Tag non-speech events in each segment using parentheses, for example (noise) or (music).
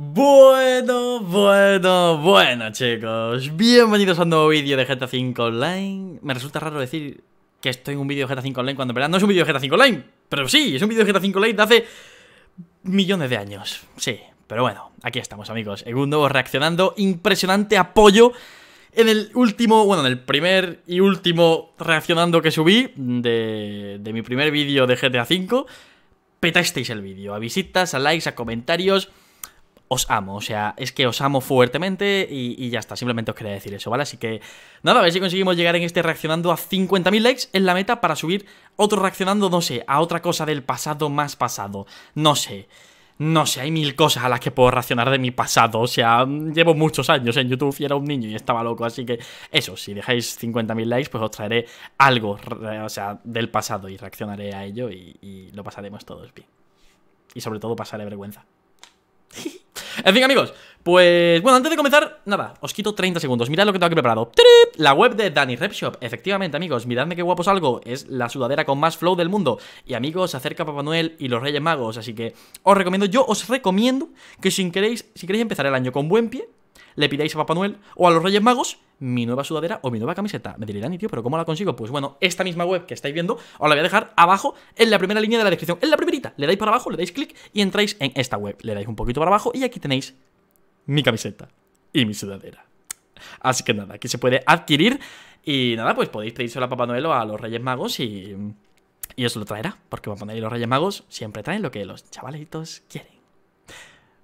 Bueno, bueno, bueno chicos, bienvenidos a un nuevo vídeo de GTA 5 Online Me resulta raro decir que estoy en un vídeo de GTA 5 Online cuando en verdad no es un vídeo de GTA 5 Online Pero sí, es un vídeo de GTA 5 Online de hace millones de años, sí Pero bueno, aquí estamos amigos, en un nuevo reaccionando, impresionante apoyo en el último, bueno, en el primer y último reaccionando que subí de, de mi primer vídeo de GTA 5 Petasteis el vídeo, a visitas, a likes, a comentarios os amo, o sea, es que os amo fuertemente y, ya está, simplemente os quería decir eso, ¿vale? Así que nada, a ver si conseguimos llegar en este reaccionando a 50.000 likes en la meta para subir otro reaccionando, no sé, a otra cosa del pasado más pasado, no sé. No sé, hay mil cosas a las que puedo reaccionar de mi pasado. O sea, llevo muchos años en YouTube y era un niño y estaba loco. Así que eso, si dejáis 50.000 likes, pues os traeré algo, eh, o sea, del pasado y reaccionaré a ello y, y lo pasaremos todos bien. Y sobre todo pasaré vergüenza. (laughs) en fin, amigos, pues bueno, antes de comenzar, nada, os quito 30 segundos. Mirad lo que tengo aquí preparado. ¡Trip! La web de Danny Repshop. Efectivamente, amigos, miradme qué guapo algo. Es la sudadera con más flow del mundo. Y amigos, se acerca Papá Noel y los Reyes Magos. Así que os recomiendo, yo os recomiendo que si queréis, si queréis empezar el año con buen pie, le pidáis a Papá Noel o a los Reyes Magos mi nueva sudadera o mi nueva camiseta. Me dirán, ni tío, pero ¿cómo la consigo? Pues bueno, esta misma web que estáis viendo os la voy a dejar abajo en la primera línea de la descripción. En la primerita, le dais para abajo, le dais clic y entráis en esta web. Le dais un poquito para abajo y aquí tenéis mi camiseta y mi sudadera. Así que nada, aquí se puede adquirir y nada, pues podéis pedírselo a Papá Noel o a los Reyes Magos y, y eso lo traerá, porque Papá Noel y los Reyes Magos siempre traen lo que los chavalitos quieren.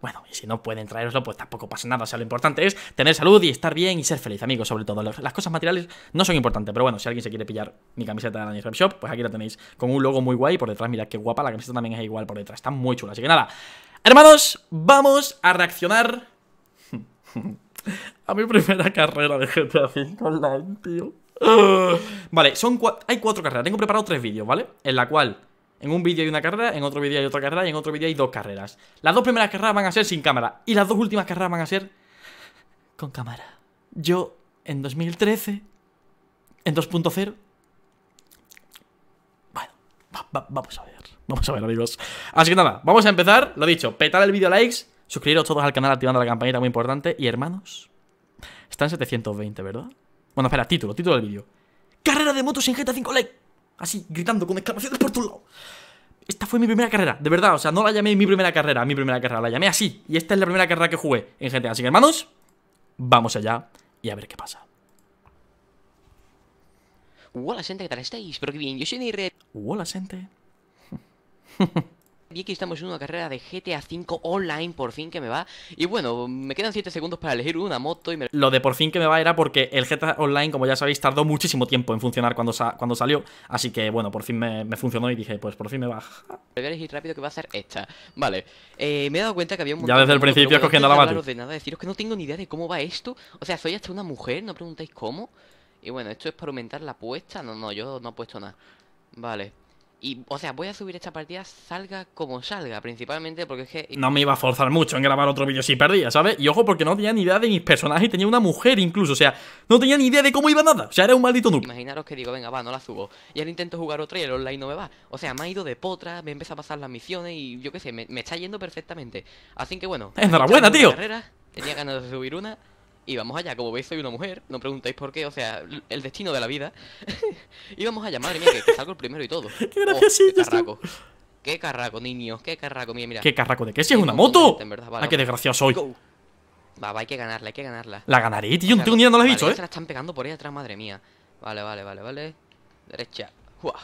Bueno, y si no pueden traeroslo, pues tampoco pasa nada. O sea, lo importante es tener salud y estar bien y ser feliz, amigos, sobre todo. Las cosas materiales no son importantes, pero bueno, si alguien se quiere pillar mi camiseta de la Shop, pues aquí la tenéis con un logo muy guay por detrás. Mirad qué guapa, la camiseta también es igual por detrás. Está muy chula. Así que nada, hermanos, vamos a reaccionar (laughs) a mi primera carrera de GTA V Online, tío. Vale, son hay cuatro carreras. Tengo preparado tres vídeos, ¿vale? En la cual en un vídeo hay una carrera, en otro vídeo hay otra carrera y en otro vídeo hay dos carreras. Las dos primeras carreras van a ser sin cámara y las dos últimas carreras van a ser con cámara. Yo, en 2013, en 2.0... Bueno, vamos a ver, vamos a ver amigos. Así que nada, vamos a empezar, lo dicho, petar el vídeo likes, suscribiros todos al canal activando la campanita, muy importante. Y hermanos, Están 720, ¿verdad? Bueno, espera, título, título del vídeo. Carrera de motos sin GTA 5 like Así, gritando con exclamaciones por tu lado Esta fue mi primera carrera, de verdad, o sea, no la llamé mi primera carrera, mi primera carrera, la llamé así. Y esta es la primera carrera que jugué en gente Así que, hermanos, vamos allá y a ver qué pasa. Hola, gente, ¿qué tal estáis? Espero que bien, yo soy Nirre. Hola, gente. (laughs) Y aquí estamos en una carrera de GTA 5 online, por fin que me va. Y bueno, me quedan 7 segundos para elegir una moto y Lo de por fin que me va era porque el GTA Online, como ya sabéis, tardó muchísimo tiempo en funcionar cuando, cuando salió. Así que bueno, por fin me, funcionó y dije, pues por fin me va. Voy a elegir rápido que va a ser esta. Vale, eh, me he dado cuenta que había un montón Ya desde el principio cogiendo la mano. de nada, deciros que no tengo ni idea de cómo va esto. O sea, soy hasta una mujer, no preguntáis cómo. Y bueno, esto es para aumentar la apuesta. No, no, yo no he puesto nada. Vale. Y, o sea, voy a subir esta partida salga como salga, principalmente porque es que... Eh, no me iba a forzar mucho en grabar otro vídeo si perdía, ¿sabes? Y ojo, porque no tenía ni idea de mis personajes, tenía una mujer incluso, o sea, no tenía ni idea de cómo iba nada, o sea, era un maldito noob. Imaginaros que digo, venga, va, no la subo. Y ahora intento jugar otra y el online no me va. O sea, me ha ido de potra, me empieza a pasar las misiones y yo qué sé, me, está yendo perfectamente. Así que bueno... ¡Enhorabuena, tío! tenía ganas de subir una... Y vamos allá, como veis soy una mujer, no preguntéis por qué, o sea, el destino de la vida. (laughs) y vamos allá, madre mía, que, salgo el primero y todo. (laughs) ¡Qué graciosito! Oh, carraco! ¡Qué carraco, niños! ¡Qué carraco! Mira, mira. ¿Qué carraco de qué? ¡Si es una moto! vale, ¡Ah, qué desgraciado soy! Va, va, hay que ganarla, hay que ganarla. La ganaré, tío, no ni idea, no la he vale, visto, eh. Se la están pegando por ahí atrás, madre mía. Vale, vale, vale, vale. Derecha. Uah.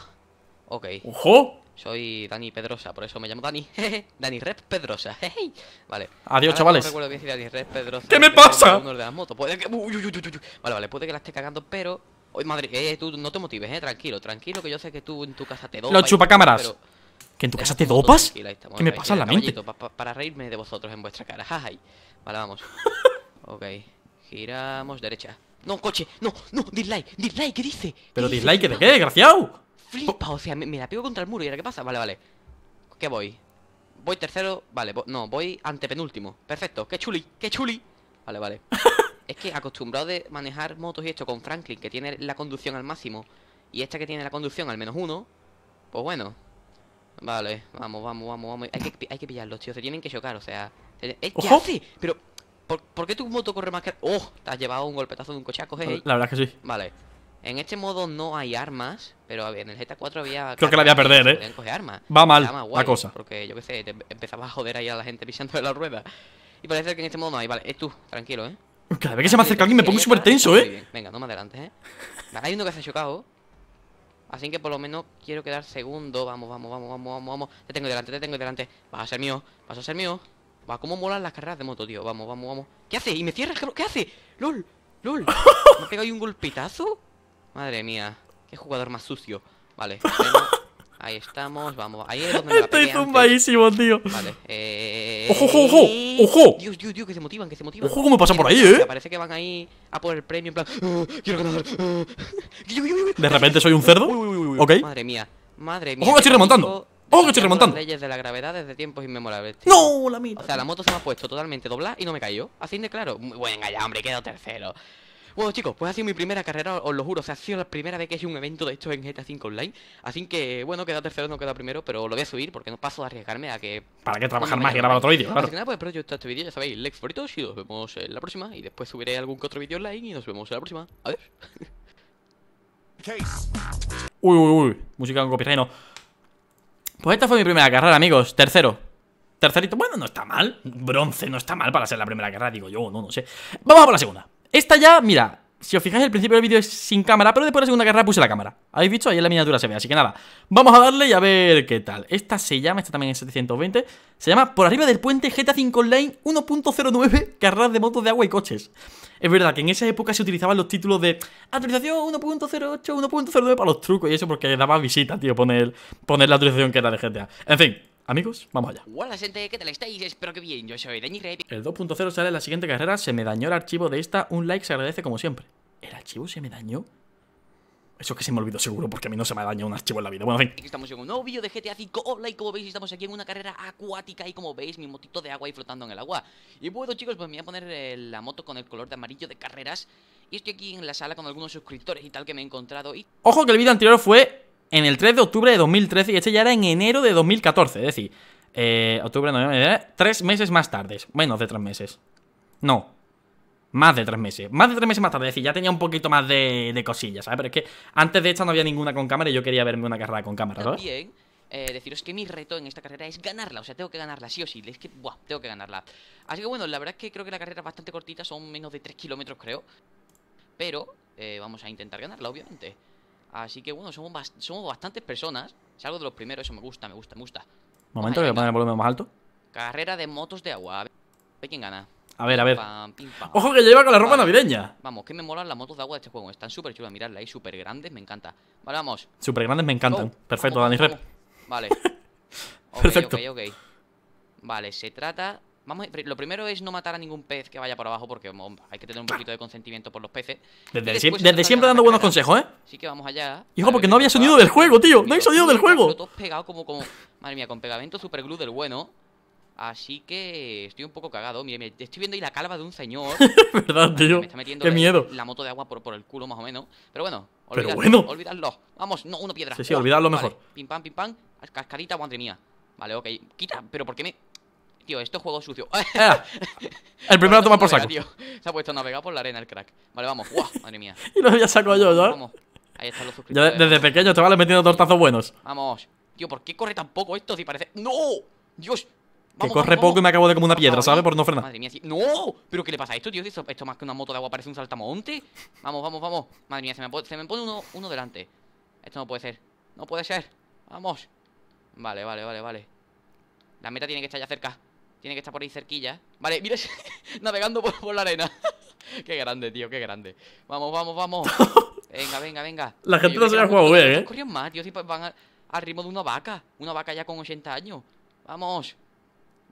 Ok. ¡Ojo! Soy Dani Pedrosa, por eso me llamo Dani. (laughs) Dani Rep Pedrosa. vale. Adiós, chavales. Dani Pedrosa. ¿Qué me pasa? vale, vale, puede que la esté cagando, pero... Oye, madre, eh, tú no te motives, eh, tranquilo, tranquilo, que yo sé que tú en tu casa te dopas. No chupa cámaras ¿Que en tu casa te dopas? ¿Qué me pasa en la mente? para reírme de vosotros en vuestra cara. Vale, vamos. (laughs) ok. Giramos derecha. No, coche, no, no, dislike, dislike, ¿qué dice? ¿Pero dislike de qué, desgraciado? Flipa, o sea, me, la pego contra el muro y ahora qué pasa. Vale, vale. ¿Qué voy? Voy tercero, vale, no, voy antepenúltimo. Perfecto, qué chuli, qué chuli. Vale, vale. (laughs) es que acostumbrado de manejar motos y esto con Franklin, que tiene la conducción al máximo, y esta que tiene la conducción al menos uno, pues bueno. Vale, vamos, vamos, vamos, vamos. Hay que, hay que pillarlos, tío. Se tienen que chocar, o sea. Eh, Pero, ¿por, qué tu moto corre más que.? ¡Oh! Te has llevado un golpetazo de un cochaco, coger eh. La verdad que sí. Vale. En este modo no hay armas, pero en el GTA 4 había... Creo que la voy a perder, ¿eh? Va mal la cosa. Porque, yo qué sé, em, empezaba a joder ahí a la gente (laughs) pisando de la rueda. Y parece que en este modo no hay. Vale, es tú, tranquilo, ¿eh? Cada vez que se me acerca alguien me pongo súper tenso, ¿eh? Venga, no me adelante, ¿eh? Vale, hay uno que se ha chocado. Así que por lo menos quiero quedar segundo. Vamos, vamos, vamos, vamos, vamos, Te tengo delante, te tengo delante. Vas a ser mío, vas a ser mío. Va, cómo molan las carreras de moto, tío. Vamos, vamos, vamos. ¿Qué hace? ¿Y me cierras, ¿Qué hace? ¡Lol! ¡Lol! (laughs) ¿Me ha pegado ahí un golpitazo? Madre mía, qué jugador más sucio. Vale, (laughs) ahí estamos, vamos. Ahí es donde me Estoy zumbadísimo, tío. Vale, eh. eh ¡Ojo, ojo, ojo! Eh, ¡Ojo! Dios, Dios, Dios, que se motivan, que se motivan. ¡Ojo, cómo pasan por ahí, eh! Parece que van ahí a por el premio en plan. Oh, ¡Quiero ganar! Oh". (laughs) ¿De repente soy un cerdo? ok. Madre mía, madre mía. ¡Ojo, que estoy remontando! ¡Ojo que estoy remontando! leyes de la gravedad desde tiempos inmemorables. ¡No, la mía! O sea, la moto se me ha puesto totalmente doblada y no me cayó. Así de claro. Venga ya, hombre, quedo tercero. Bueno chicos, pues ha sido mi primera carrera, os lo juro, o sea, ha sido la primera vez que he un evento de estos en GTA 5 Online Así que, bueno, queda tercero, no queda primero, pero lo voy a subir porque no paso de arriesgarme a que... ¿Para qué trabajar más y grabar otro vídeo? Claro. Así que nada, pues espero este vídeo, ya sabéis, like todos y nos vemos en la próxima Y después subiré algún otro vídeo online y nos vemos en la próxima, a ver (laughs) Uy, uy, uy, música con no Pues esta fue mi primera carrera, amigos, tercero Tercerito, bueno, no está mal Bronce no está mal para ser la primera carrera, digo yo, no, no sé Vamos a por la segunda esta ya, mira, si os fijáis, el principio del vídeo es sin cámara, pero después de la segunda carrera puse la cámara. ¿Habéis visto? Ahí en la miniatura se ve, así que nada. Vamos a darle y a ver qué tal. Esta se llama, esta también es 720, se llama Por arriba del puente GTA 5 Online 1.09 carrera de motos de agua y coches. Es verdad que en esa época se utilizaban los títulos de actualización 1.08, 1.09 para los trucos y eso porque daba visita, tío, poner, poner la actualización que era de GTA. En fin, Amigos, vamos allá. Hola gente, ¿qué tal estáis? Espero que bien, yo soy El 2.0 sale en la siguiente carrera, se me dañó el archivo de esta, un like se agradece como siempre. ¿El archivo se me dañó? Eso que se me olvidó seguro, porque a mí no se me ha dañado un archivo en la vida. Bueno, en fin. estamos en un nuevo vídeo de GTA V. Hola, como veis, estamos aquí en una carrera acuática. Y como veis, mi motito de agua ahí flotando en el agua. Y bueno, chicos, pues me voy a poner eh, la moto con el color de amarillo de carreras. Y estoy aquí en la sala con algunos suscriptores y tal que me he encontrado. Y... Ojo que el vídeo anterior fue en el 3 de octubre de 2013 y este ya era en enero de 2014. Es decir, eh, octubre, noviembre, tres meses más tarde. Menos de tres meses. No. Más de tres meses. Más de tres meses más tarde. Es decir, ya tenía un poquito más de, cosillas, ¿sabes? Pero es que antes de esta no había ninguna con cámara y yo quería verme una carrera con cámara, ¿sabes? También eh, deciros que mi reto en esta carrera es ganarla, o sea, tengo que ganarla, sí o sí, es que, buah, tengo que ganarla. Así que bueno, la verdad es que creo que la carrera es bastante cortita, son menos de tres kilómetros, creo. Pero eh, vamos a intentar ganarla, obviamente. Así que bueno, somos, somos bastantes personas. Es algo de los primeros, eso me gusta, me gusta, me gusta. Momento, que a poner el volumen más alto. Carrera de motos de agua. A ver, a ver quién gana. A ver, a ver. Ojo que lleva con la ropa navideña. Vamos, que me molan las motos de agua de este juego. Están súper chulas, miradla ahí, súper grandes, me encanta. Vale, vamos. Súper grandes me encantan. Perfecto, Dani Rep. Vale. (laughs) Perfecto. ok. Vale, se trata lo primero es no matar a ningún pez que vaya por abajo porque hay que tener un poquito de consentimiento por los peces. Desde, siempre dando buenos consejos, ¿eh? Así que vamos allá. Hijo, porque no había sonido del juego, tío. No hay sonido del juego. Todo como, como... Madre mía, con pegamento superglue del bueno. Así que estoy un poco cagado. Mire, estoy viendo ahí la calva de un señor. (laughs) ¿Verdad, tío? Me está metiendo miedo. La moto de agua por, el culo, más o menos. Pero bueno, olvidadlo. Vamos, no, una piedra. Sí, sí, olvidadlo mejor. Pim pam, pim pam. Cascadita, madre mía. Vale, ok. Quita, pero ¿por qué me.? Tío, esto es juego sucio. (laughs) Eh, el primero toma por saco. Se ha puesto a navegar por la arena el crack. Vale, vamos. Madre mía. (laughs) y lo había sacado yo, ¿no? Vamos. Ahí están los suscriptores. desde pequeño te vale metiendo tortazos buenos. Vamos. Tío, ¿por qué corre tan poco esto si parece. ¡No! ¡Dios! que corre poco y me acabo de comer una piedra, ¿sabes? Por no frenar. Madre mía, sí. ¡No! ¿Pero qué le pasa a esto, tío? Esto, más que una moto de agua parece un saltamonte. Vamos, vamos, vamos. Madre mía, se me, pone, uno, uno delante. Esto no puede ser. No puede ser. Vamos. Vale, vale, vale, vale. La meta tiene que estar ya cerca. Tiene que estar por ahí cerquilla Vale, mira, (laughs) navegando por, la arena (laughs) Qué grande, tío, qué grande Vamos, vamos, vamos (laughs) Venga, venga, venga La gente no se ha jugado bien, ¿eh? más, tío, si pues van al ritmo de una vaca Una vaca ya con 80 años Vamos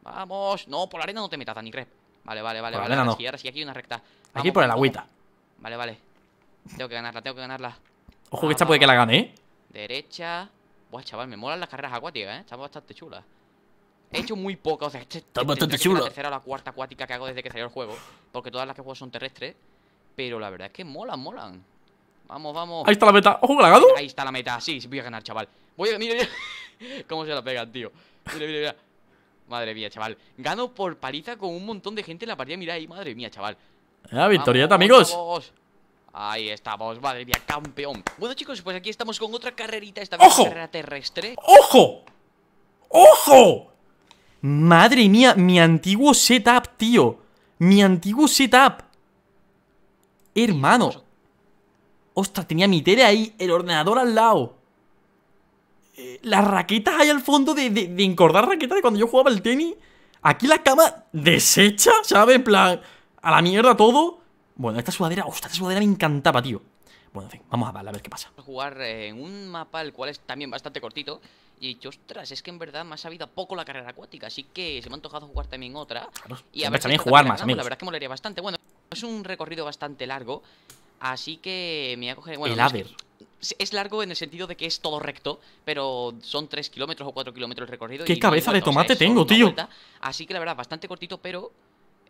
Vamos No, por la arena no te metas, ni Crep Vale, vale, vale, vale, ahora no. sí, aquí hay una recta Aquí por el agüita Vale, vale Tengo que ganarla, tengo que ganarla Ojo que esta puede que la gane, ¿eh? Derecha Buah, chaval, me molan las carreras acuáticas, ¿eh? Están bastante chulas He hecho muy poca, o sea, este, bastante chulo. La tercera o la cuarta acuática que hago desde que salió el juego, porque todas las que juego son terrestres, pero la verdad es que molan, molan. Vamos, vamos. Ahí está la meta. Ojo, lagado. Ahí está la meta. Sí, voy a ganar, chaval. Voy a. Mira, mira. (laughs) ¿Cómo se la pegan, tío? Mira, mira, mira. Madre mía, chaval. Gano por paliza con un montón de gente en la partida. Mira ahí, madre mía, chaval. Ah, victorieta, amigos. Ahí estamos, madre mía, campeón. Bueno, chicos, pues aquí estamos con otra carrerita. Esta vez ¡Ojo! terrestre. ¡Ojo! ¡Ojo! Madre mía, mi antiguo setup, tío. Mi antiguo setup. Hermano. Ostras, tenía mi tele ahí, el ordenador al lado. Eh, las raquetas ahí al fondo de, de, de encordar raquetas de cuando yo jugaba el tenis. Aquí la cama deshecha, ¿sabes? En plan, a la mierda todo. Bueno, esta sudadera, ostras, esta sudadera me encantaba, tío. Bueno, en fin, vamos a ver, a ver qué pasa. Jugar eh, en un mapa el cual es también bastante cortito. Y yo, ostras, es que en verdad me ha sabido poco la carrera acuática, así que se me ha antojado jugar también otra. Ah, y a ver también jugar más, amigos. La verdad es que molaría bastante. Bueno, es un recorrido bastante largo, así que me voy a Bueno, el Es, largo en el sentido de que es todo recto, pero son 3 kilómetros o 4 kilómetros el recorrido. ¡Qué cabeza de tomate tengo, tío! así que la verdad, bastante cortito, pero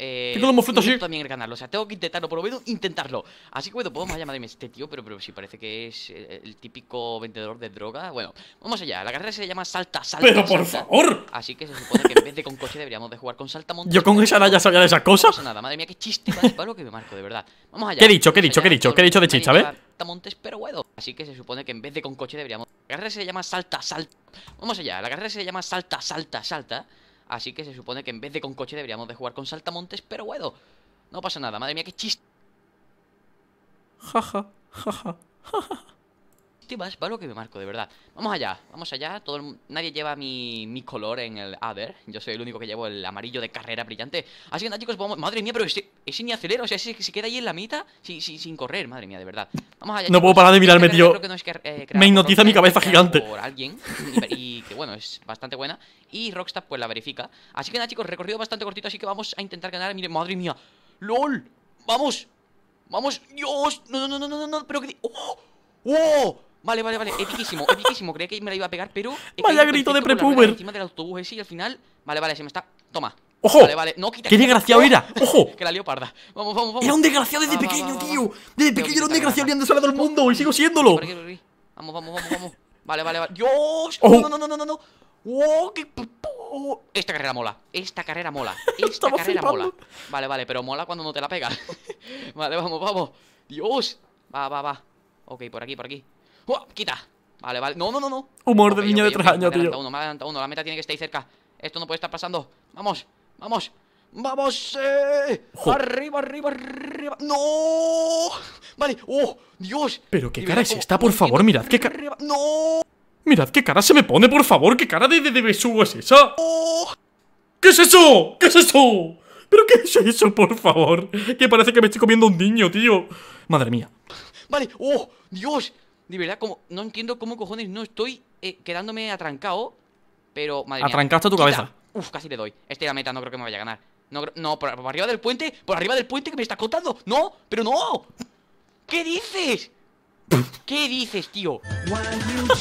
eh, ¿Qué lo sí? también ganarlo. O sea, tengo que intentarlo, por lo menos intentarlo. Así que bueno, podemos mía este tío, pero, pero si parece que es eh, el típico vendedor de droga. Bueno, vamos allá. La carrera se llama Salta, Salta. ¡Pero por favor! Así que se supone que en vez de con coche deberíamos de jugar con saltamontes. Yo con esa ya sabía de esas cosas. No nada, madre mía, qué chiste palo que me marco, de verdad. Vamos allá. ¿Qué he dicho? ¿Qué he dicho? ¿Qué he dicho? ¿Qué he dicho de chicha, ¿ves? Saltamontes, pero bueno. Así que se supone que en vez de con coche deberíamos. La carrera se llama Salta, Salta. Vamos allá. La carrera se llama Salta, Salta, Salta. Así que se supone que en vez de con coche deberíamos de jugar con saltamontes, pero bueno. No pasa nada, madre mía, qué chiste. Jaja, jaja, jaja que me marco, de verdad. Vamos allá, vamos allá. Todo nadie lleva mi, mi, color en el other Yo soy el único que llevo el amarillo de carrera brillante. Así que nada, chicos, vamos... Madre mía, pero ese, ese ni acelera. O sea, ese se queda ahí en la mitad sin, sin, sin correr. Madre mía, de verdad. Vamos allá. No puedo parar de mirarme, tío. Eh, me hipnotiza mi cabeza gigante. Por alguien. Y, que, bueno, es bastante buena. Y Rockstar, pues la verifica. Así que nada, chicos, recorrido bastante cortito. Así que vamos a intentar ganar. Mire, madre mía. ¡Lol! ¡Vamos! ¡Vamos! ¡Dios! No, no, no, no, no, no. Pero qué ¡Oh! ¡Oh! Vale, vale, vale, epiquísimo, (laughs) epiquísimo. Creía que me la iba a pegar, pero. Vaya grito de prepuber. Encima del autobús ese al final. Vale, vale, se me está. Toma. ¡Ojo! Vale, vale, no quita. ¡Qué desgraciado era! ¡Ojo! (laughs) que la leoparda. Vamos, vamos, vamos. Era un desgraciado desde pequeño, tío. Desde pequeño era un desgraciado salado el mundo y sigo siéndolo. Vamos, vamos, vamos, vamos. Vale, vale, vale. ¡Dios! No, no, no, no, no, ¡Qué. Esta carrera mola. Esta carrera mola. (laughs) Esta carrera mola. Vale, vale, pero mola cuando no te la pega. vale, vamos, vamos. Dios. Va, va, va. Ok, por aquí, por aquí. ¡Quita! Vale, vale. No, no, no, no. Humor de niño de tres años, tío. Me uno, me uno. La meta tiene que estar ahí cerca. Esto no puede estar pasando. Vamos, vamos. ¡Vamos! Eh. ¡Arriba, arriba, arriba! ¡No! Vale, ¡oh! ¡Dios! ¿Pero qué cara es esta, por favor? Mirad qué cara. ¡No! Mirad qué cara se me pone, por favor. ¿Qué cara de, de, de besugo es esa? ¿Qué es eso? ¿Qué es eso? ¿Pero qué es eso, por favor? Que parece que me estoy comiendo un niño, tío. Madre mía. Vale, ¡oh! ¡Dios! de verdad, como, no entiendo cómo cojones no estoy eh, quedándome atrancado, pero madre mía. Atrancaste tu cabeza. Uf, casi le doy. Este la meta, no creo que me vaya a ganar. No, no por, arriba del puente, por arriba del puente que me está cortando. No, pero no. ¿Qué dices? ¿Qué dices, tío?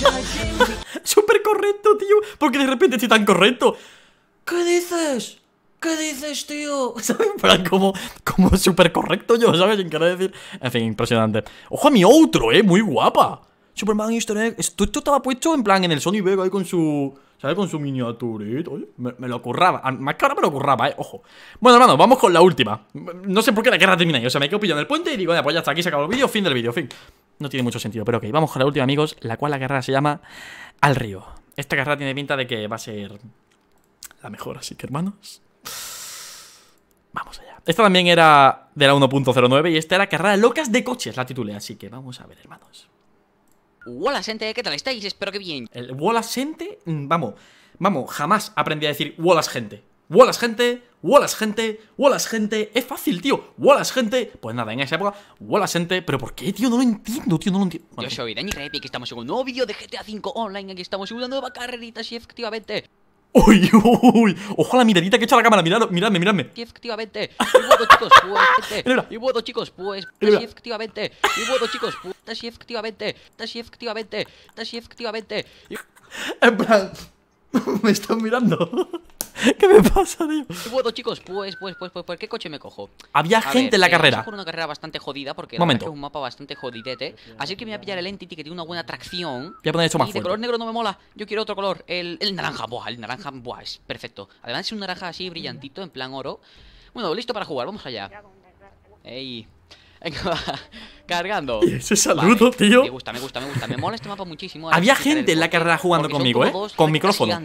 (laughs) Súper correcto, tío. Porque de repente estoy tan correcto. ¿Qué dices? ¿Qué dices, tío? (laughs) ¿Sabes? como, como súper correcto yo, ¿sabes? Sin querer decir. En fin, impresionante. Ojo a mi otro, ¿eh? Muy guapa. Superman Easter Egg. Esto, estaba puesto en plan en el Sony Vega ahí con su. ¿Sabes? Con su miniatura. me, lo curraba. Ah, más que me lo curraba, ¿eh? Ojo. Bueno, hermano, vamos con la última. No sé por qué la guerra termina ahí. O sea, me quedo en el puente y digo, ya, pues ya está, aquí se acabó el vídeo. Fin del vídeo, fin. No tiene mucho sentido, pero ok. Vamos con la última, amigos. La cual la guerra se llama Al Río. Esta guerra tiene pinta de que va a ser la mejor, así que hermanos, Vamos allá. Esta también era de la 1.09 y esta era carrera locas de coches, la titulé. Así que vamos a ver, hermanos. Hola, gente, ¿qué tal estáis? Espero que bien. El Wallace gente, mm, vamos, vamos, jamás aprendí a decir Wallace gente. Wallace gente, Wallace gente, Wallace gente, es fácil, tío. Wallace gente, pues nada, en esa época, Wallace gente, pero ¿por qué, tío? No lo entiendo, tío, no lo entiendo. Yo soy Dani y que estamos en un nuevo vídeo de GTA V Online, aquí estamos en una nueva carrerita, sí, efectivamente. Uy, uy, ojo a la miradita que he hecho a la cámara, miradlo, miradme, miradme. Y efectivamente, y bueno, chicos, pues, (laughs) y bueno, chicos, pues, y efectivamente, y bueno, chicos, pues, y efectivamente, y efectivamente, y efectivamente. En plan, (laughs) me están mirando. ¿Qué me pasa, tío? Bueno, chicos, pues, pues, pues, pues, ¿por qué coche me cojo? Había gente en la eh, carrera. Por una carrera bastante jodida, porque Momento. es un mapa bastante jodidete. Así que me voy a pillar el Entity, que tiene una buena tracción. Voy a poner esto y color negro no me mola. Yo quiero otro color. El, el naranja, buah, el naranja, buah, es perfecto. Además, es un naranja así brillantito, en plan oro. Bueno, listo para jugar, vamos allá. Ey cargando. (laughs) ese saludo, tío? Me gusta, me gusta, me gusta. Me mola este mapa muchísimo. (laughs) Había gente en la carrera jugando conmigo, ¿eh? Con micrófono.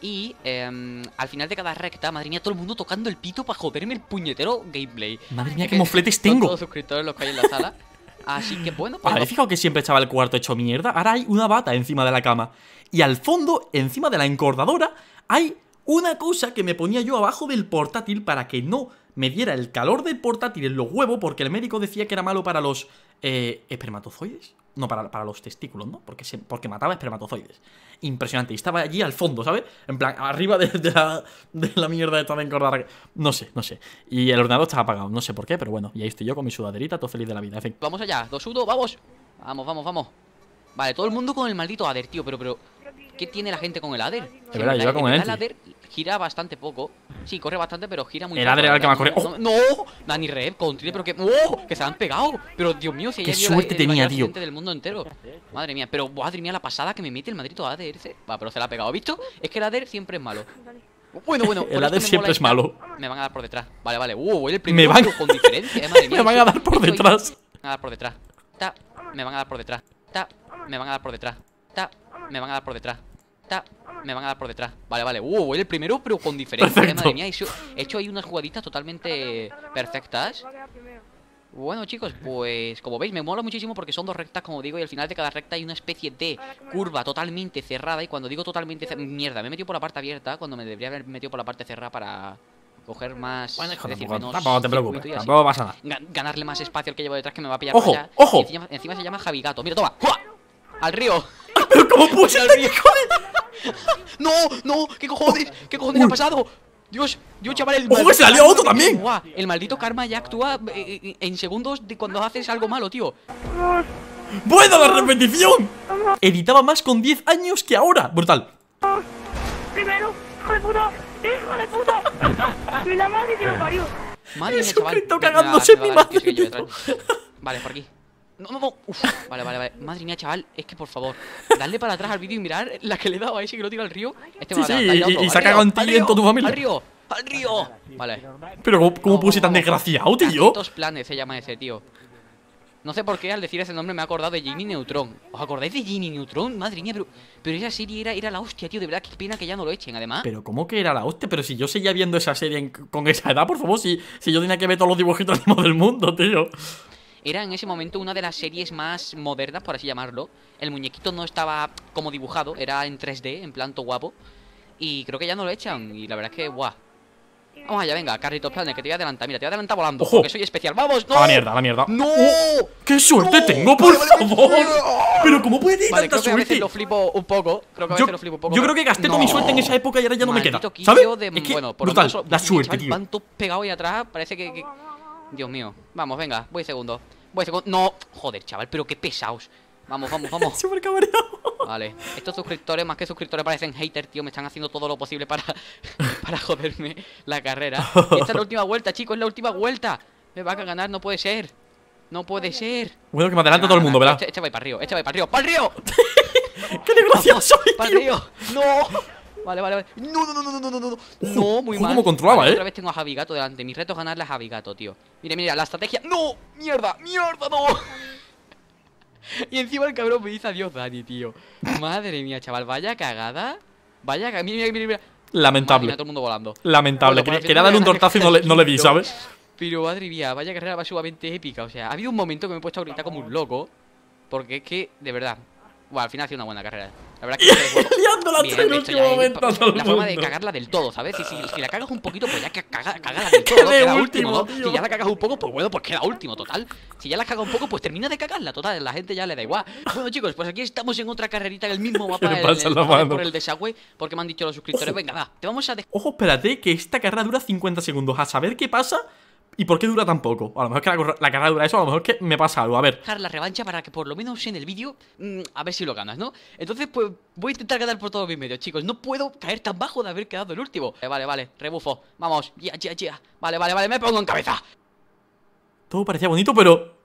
y em, al final de cada recta, madre mía, todo el mundo tocando el pito para joderme el puñetero gameplay. Madre mía, qué mofletes tengo. Todos suscriptores en la sala. (laughs) Así que bueno, pues. Vale, que siempre estaba el cuarto hecho mierda. Ahora hay una bata encima de la cama. Y al fondo, encima de la encordadora, hay una cosa que me ponía yo abajo del portátil para que no me diera el calor del portátil en los huevos porque el médico decía que era malo para los eh, espermatozoides. No, para, para, los testículos, ¿no? Porque, se, porque mataba espermatozoides. Impresionante. Y estaba allí al fondo, ¿sabes? En plan, arriba de, la, de la, mierda de de encordar. No sé, no sé. Y el ordenador estaba apagado, no sé por qué, pero bueno. Y ahí estoy yo con mi sudaderita, todo feliz de la vida. En Vamos allá, dos uno, vamos. Vamos, vamos, vamos. Vale, todo el mundo con el maldito Ader, tío, pero, pero... ¿Qué tiene la gente con el ADER? Es verdad, yo con el ADER gira bastante poco. Sí, corre bastante, pero gira muy El ADER era el que más corre. ¡Oh! ¡No! Dani Rev, Country, pero que. ¡Oh! Que se han pegado. Pero Dios mío, si ¡Qué suerte tenía, tío! del mundo entero. Madre mía, pero madre mía, la pasada que me mete el madrito ADER. Va, pero se la ha pegado. ¿Visto? Es que el ADER siempre es malo. Bueno, bueno. (laughs) el ADER siempre es malo. Me van a dar por detrás. Vale, vale. ¡Uh! El primero me van... con diferencia, eh, (laughs) me van a dar por detrás. Me van a dar por detrás. me van a dar por detrás. me van a dar por detrás. me van a dar por detrás me van a dar por detrás. Vale, vale. Uh, voy el primero, pero con diferencia. Eh, madre mía, he hecho ahí unas jugaditas totalmente perfectas. Bueno chicos, pues como veis me mola muchísimo porque son dos rectas como digo y al final de cada recta hay una especie de curva totalmente cerrada y cuando digo totalmente cerrada, mierda, me he metido por la parte abierta cuando me debería haber metido por la parte cerrada para coger más... Bueno, te preocupes, tampoco pasa nada. Ganarle más espacio al que llevo detrás que me va a pillar ¡Ojo, ojo! Encima, se llama Javigato, mira, toma, ¡Al río! (laughs) ¿Cómo puse (laughs) al río? (laughs) ¡No! ¡No! ¿Qué cojones? ¿Qué cojones ha pasado? Dios, Dios, chaval, el ¡Ojo, otro también! El maldito karma ya actúa eh, en segundos cuando haces algo malo, tío. ¡Buena la repetición! Editaba más con 10 años que ahora. Brutal. Primero, hijo de puta, hijo de puta. la madre que lo parió. Madre Vale, por aquí. No, no, no. Vale, vale, vale. Madre mía, chaval. Es que por favor, darle para atrás al vídeo y mirar la que le he dado a ese que lo tira al río. Este sí, sí, y, y, se ha en ti en toda tu familia. Al río, al río. Vale. Pero ¿cómo, puse tan desgraciado, tío? Tantos planes se llama ese, tío. No sé por qué al decir ese nombre me he acordado de Ginny Neutron. ¿Os acordáis de Ginny Neutron? Madre mía, pero, pero esa serie era, era la hostia, tío. De verdad, qué pena que ya no lo echen, además. Pero ¿cómo que era la hostia? Pero si yo seguía viendo esa serie con esa edad, por favor, si, si yo tenía que ver todos los dibujitos (laughs) del mundo, tío. Era en ese momento una de las series más modernas, por así llamarlo. El muñequito no estaba como dibujado, era en 3D, en planto guapo. Y creo que ya no lo echan. Y la verdad es que, guau. Vamos allá, venga, carrito, Planet, que te voy a adelantar. Mira, te voy a adelantar volando. Ojo. soy especial. ¡Vamos! ¡No! A la mierda, a la mierda. ¡No! Oh, ¡Qué suerte tengo, por favor! Pero ¿cómo puede tener tanta creo que A lo flipo un poco. Creo que a yo, flipo un poco. Yo creo que gasté toda mi suerte en esa época y ahora ya no me queda. ¿Sabes? es que, bueno, por brutal, lo menos, la suerte, tío. pegado y atrás, parece que Dios mío. Vamos, venga, voy segundo. Voy segundo. No, joder, chaval, pero qué pesados. Vamos, vamos, (laughs) vamos. Vale, estos suscriptores, más que suscriptores, parecen haters, tío. Me están haciendo todo lo posible para, (laughs) para joderme la carrera. (laughs) Esta es la última vuelta, chicos, es la última vuelta. Me va a ganar, no puede ser. No puede ser. Bueno, que me adelanta todo el mundo, ¿verdad? Este, para arriba, este para arriba, para el río. ¡Qué desgraciado ¡Para el ¡No! Vale, vale, vale. No, no, no, no, no, no, no. No, muy mal. ¿Cómo controlaba, eh? Otra vez tengo a Gato delante. Mi reto es ganarle a Gato, tío. Mira, mira, la estrategia. ¡No! ¡Mierda! ¡Mierda! ¡No! (laughs) y encima el cabrón me dice adiós, Dani, tío. Madre mía, chaval. Vaya cagada. Vaya cagada. Mira, mira, mira, mira. Lamentable. todo el mundo volando. Lamentable. Quería darle un tortazo y no le, di, ¿sabes? Pero madre mía, vaya carrera va sumamente épica. O sea, ha habido un momento que me he puesto a gritar como un loco. Porque es que, de verdad, bueno, al final ha sido una buena carrera. Eh. La verdad que (laughs) Liándola la en último momento La forma de cagarla del todo, ¿sabes? Si, la cagas un poquito, pues ya que caga, cagala del (laughs) todo, queda, último, Si ya la cagas un poco, pues bueno, pues queda último, total. Si ya la cagas un poco, pues termina de cagarla, total. La gente ya le da igual. Bueno, chicos, pues aquí estamos en otra carrerita en el mismo mapa el, el, el, por el desagüe, porque me han dicho los suscriptores, venga, va, te vamos a dejar. Ojo, espérate, que esta carrera dura 50 segundos. A saber qué pasa ¿Y por qué dura tan poco? A lo mejor que la, la, carrera dura eso, a lo mejor que me pasa algo. A ver. La revancha para que por lo menos en el vídeo, mm, a ver si lo ganas, ¿no? Entonces, pues voy a intentar ganar por todos mis medios, chicos. No puedo caer tan bajo de haber quedado el último. Eh, vale, vale, Rebufo. Vamos. Ya, ya, ya. Vale, vale, vale. Me pongo en cabeza. Todo parecía bonito, pero.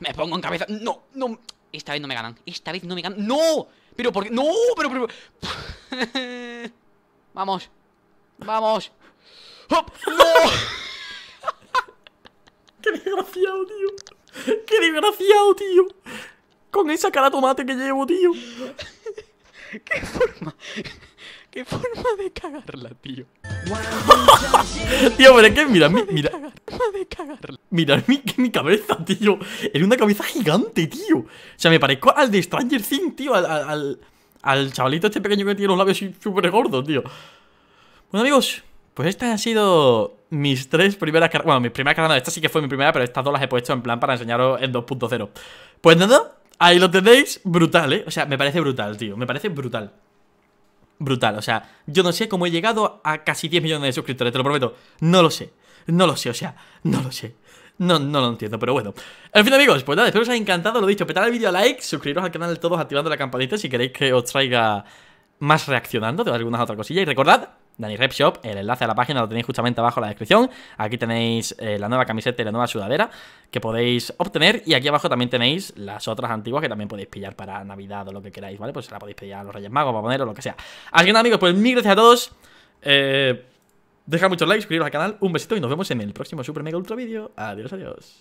Me pongo en cabeza. No, no. Esta vez no me ganan. Esta vez no me ganan. ¡No! Pero ¿por qué? ¡No! Pero. pero... (laughs) Vamos. Vamos. ¡Hop! ¡No! Qué desgraciado, tío. Qué desgraciado, tío. Con esa cara tomate que llevo, tío. (laughs) Qué forma. Qué forma de cagarla, tío. (laughs) tío, pero es que mira, mi, mira. Mirad mi, mi cabeza, tío. Era una cabeza gigante, tío. O sea, me parezco al de Stranger Things, tío. Al, al, chavalito este pequeño que tiene los labios súper gordos, tío. Bueno, amigos, pues estas han sido mis tres primeras Bueno, mis primeras carrera, no, esta sí que fue mi primera, pero estas dos las he puesto en plan para enseñaros en 2.0. Pues nada, ahí lo tenéis. Brutal, ¿eh? O sea, me parece brutal, tío. Me parece brutal. Brutal, o sea, yo no sé cómo he llegado a casi 10 millones de suscriptores, te lo prometo. No lo sé. No lo sé, o sea, no lo sé. No, no lo entiendo, pero bueno. En fin, amigos, pues nada, espero que os haya encantado. Lo dicho, petad el vídeo a like, suscribiros al canal todos activando la campanita si queréis que os traiga más reaccionando de algunas otra cosilla Y recordad Dani Rep Shop. El enlace a la página lo tenéis justamente abajo en la descripción. Aquí tenéis eh, la nueva camiseta y la nueva sudadera que podéis obtener. Y aquí abajo también tenéis las otras antiguas que también podéis pillar para Navidad o lo que queráis, ¿vale? Pues se la podéis pillar a los Reyes Magos para poner o lo que sea. Así que nada, amigos, pues mil gracias a todos. Eh, deja muchos likes, suscribiros al canal. Un besito y nos vemos en el próximo Super Mega Ultra Video. Adiós, adiós.